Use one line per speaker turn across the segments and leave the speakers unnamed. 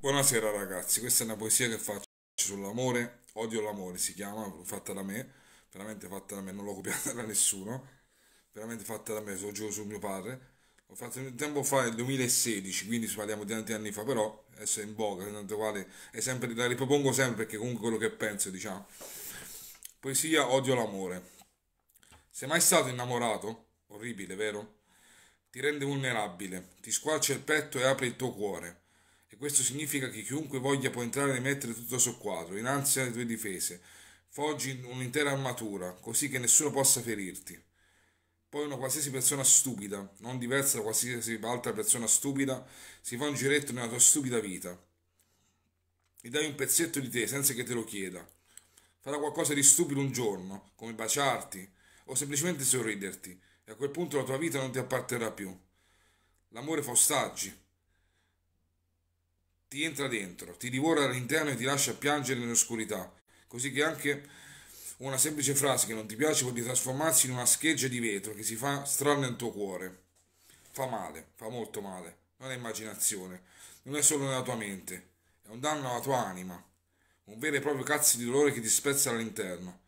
Buonasera ragazzi, questa è una poesia che faccio sull'amore, odio l'amore si chiama, fatta da me, veramente fatta da me, non l'ho copiata da nessuno, veramente fatta da me, sono giù su mio padre, l'ho fatto un tempo fa nel 2016, quindi parliamo di tanti anni fa, però adesso è in voga, tanto quale è sempre, la ripropongo sempre perché comunque quello che penso diciamo. Poesia odio l'amore. Sei mai stato innamorato? Orribile, vero? Ti rende vulnerabile, ti squarcia il petto e apre il tuo cuore questo significa che chiunque voglia può entrare e mettere tutto sul quadro, innanzi alle tue difese. Foggi un'intera armatura, così che nessuno possa ferirti. Poi una qualsiasi persona stupida, non diversa da qualsiasi altra persona stupida, si fa un giretto nella tua stupida vita. Gli dai un pezzetto di te senza che te lo chieda. Farà qualcosa di stupido un giorno, come baciarti o semplicemente sorriderti, e a quel punto la tua vita non ti apparterà più. L'amore fa ostaggi, ti entra dentro, ti divora all'interno e ti lascia piangere nell'oscurità, così che anche una semplice frase che non ti piace può trasformarsi in una scheggia di vetro che si fa strada nel tuo cuore. Fa male, fa molto male, non è immaginazione, non è solo nella tua mente, è un danno alla tua anima, un vero e proprio cazzo di dolore che ti spezza all'interno.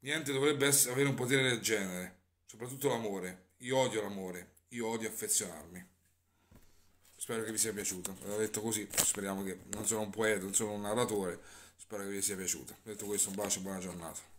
Niente dovrebbe essere, avere un potere del genere, soprattutto l'amore. Io odio l'amore, io odio affezionarmi spero che vi sia piaciuta. L'ho detto così, speriamo che non sono un poeta, non sono un narratore, spero che vi sia piaciuta. Detto questo, un bacio, e buona giornata.